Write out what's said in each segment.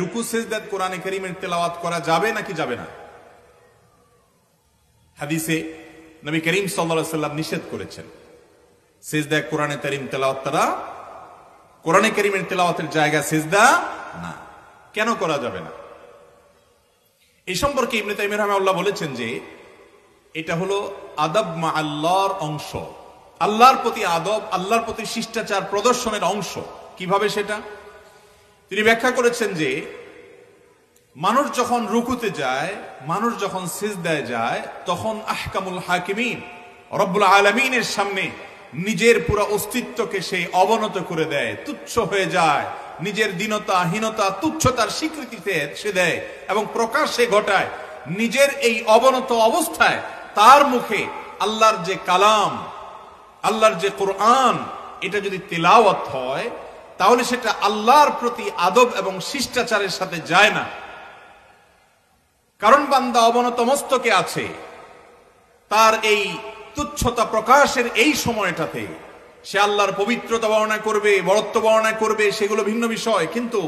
রুকু সেজদাত কোরআনে করিমের তেলাওয়াত করা যাবে নাকি যাবে না হাদিসে নবী করিম সাল্লা সাল্লাম নিষেধ করেছেন সেজদা কোরআনে করিম তেলাওয়াত তারা কোরআনে করিমের তেলাওয়াতের জায়গা সেজদা না কেন করা যাবে না এই সম্পর্কে ইবনে তাইমির আল্লাহ বলেছেন যে এটা হলো আদব মা আল্লাহর অংশ আল্লাহর প্রতি আদব আল্লাহর প্রতি শিষ্টাচার প্রদর্শনের অংশ কিভাবে সেটা তিনি ব্যাখ্যা করেছেন যে মানুষ যখন রুকুতে যায় মানুষ যখন সিজদায় যায় তখন আহকামুল হাকিমিন রব্বুল আলমিনের সামনে নিজের পুরো অস্তিত্বকে সে অবনত করে দেয় তুচ্ছ হয়ে যায় নিজের দীনতা হীনতা তুচ্ছতার স্বীকৃতিতে সে দেয় এবং প্রকাশে ঘটায় নিজের এই অবনত অবস্থায় তার মুখে আল্লাহর যে কালাম আল্লাহর যে কোরআন এটা যদি তেলাওয়াত হয় তাহলে সেটা আল্লাহর প্রতি আদব এবং শিষ্টাচারের সাথে যায় না কারণ বান্দা অবনত মস্তকে আছে তার এই তুচ্ছতা প্রকাশের এই সময়টাতে সে আল্লাহর পবিত্রতা বর্ণনা করবে বরত্ব বর্ণনা করবে সেগুলো ভিন্ন বিষয় কিন্তু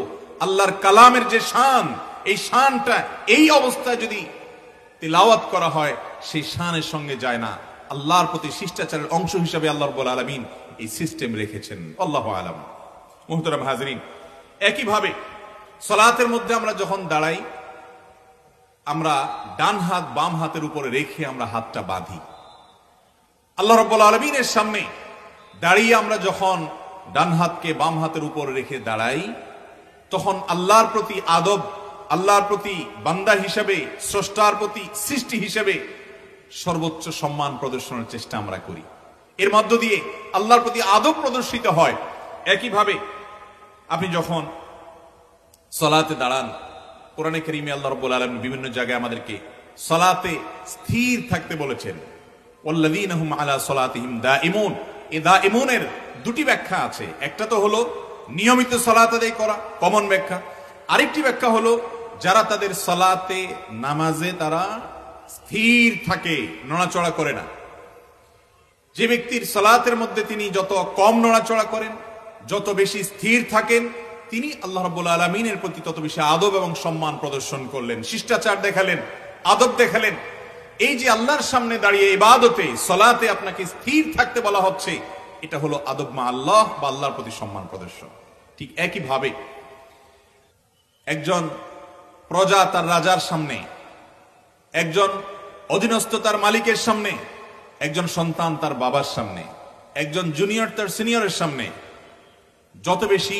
আল্লাহর কালামের যে শান এই শানটা এই অবস্থায় যদি তিলাওয়াত করা হয় সেই শানের সঙ্গে যায় না আল্লাহর প্রতি শিষ্টাচারের অংশ হিসাবে আল্লাহর রব্বুল আলমিন এই সিস্টেম রেখেছেন আল্লাহ আলম মোহতরাম হাজরিন একইভাবে সলাতের মধ্যে আমরা যখন দাঁড়াই আমরা ডান হাত বাম হাতের উপরে রেখে আমরা হাতটা বাঁধি আল্লাহ রব আলমিনের সামনে দাঁড়িয়ে আমরা যখন ডান হাতকে বাম হাতের উপর রেখে দাঁড়াই তখন আল্লাহর প্রতি আদব আল্লাহর প্রতি বান্দা হিসেবে স্রষ্টার প্রতি সৃষ্টি হিসেবে সর্বোচ্চ সম্মান প্রদর্শনের চেষ্টা আমরা করি এর মধ্য দিয়ে আল্লাহর প্রতি আদব প্রদর্শিত হয় একইভাবে আপনি যখন সলাতে দাঁড়ান কোরআনে করিমে আল্লাহ রব্বুল আলম বিভিন্ন জায়গায় আমাদেরকে সলাতে স্থির থাকতে বলেছেন ওল্লাদিনহুম আলা সলাতিহিম দা ইমুন এ দা ইমুনের দুটি ব্যাখ্যা আছে একটা তো হলো নিয়মিত সলাতে করা কমন ব্যাখ্যা আরেকটি ব্যাখ্যা হলো যারা তাদের সলাতে নামাজে তারা স্থির থাকে নড়াচড়া করে না যে ব্যক্তির সলাতের মধ্যে তিনি যত কম নড়াচড়া করেন যত বেশি স্থির থাকেন তিনি আল্লাহ রব আলিনের প্রতি তত বেশি আদব এবং সম্মান প্রদর্শন করলেন শিষ্টাচার দেখালেন আদব দেখালেন এই যে আল্লাহর সামনে দাঁড়িয়ে ইবাদতে সলাতে আপনাকে স্থির থাকতে বলা হচ্ছে এটা হলো আদব মা আল্লাহ বা আল্লাহর প্রতি সম্মান প্রদর্শন ঠিক একইভাবে একজন প্রজা তার রাজার সামনে একজন অধীনস্থ তার মালিকের সামনে একজন সন্তান তার বাবার সামনে একজন জুনিয়র তার সিনিয়রের সামনে যত বেশি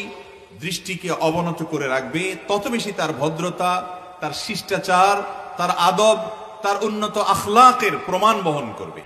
দৃষ্টিকে অবনত করে রাখবে তত বেশি তার ভদ্রতা তার শিষ্টাচার তার আদব তার উন্নত আখলাকের প্রমাণ বহন করবে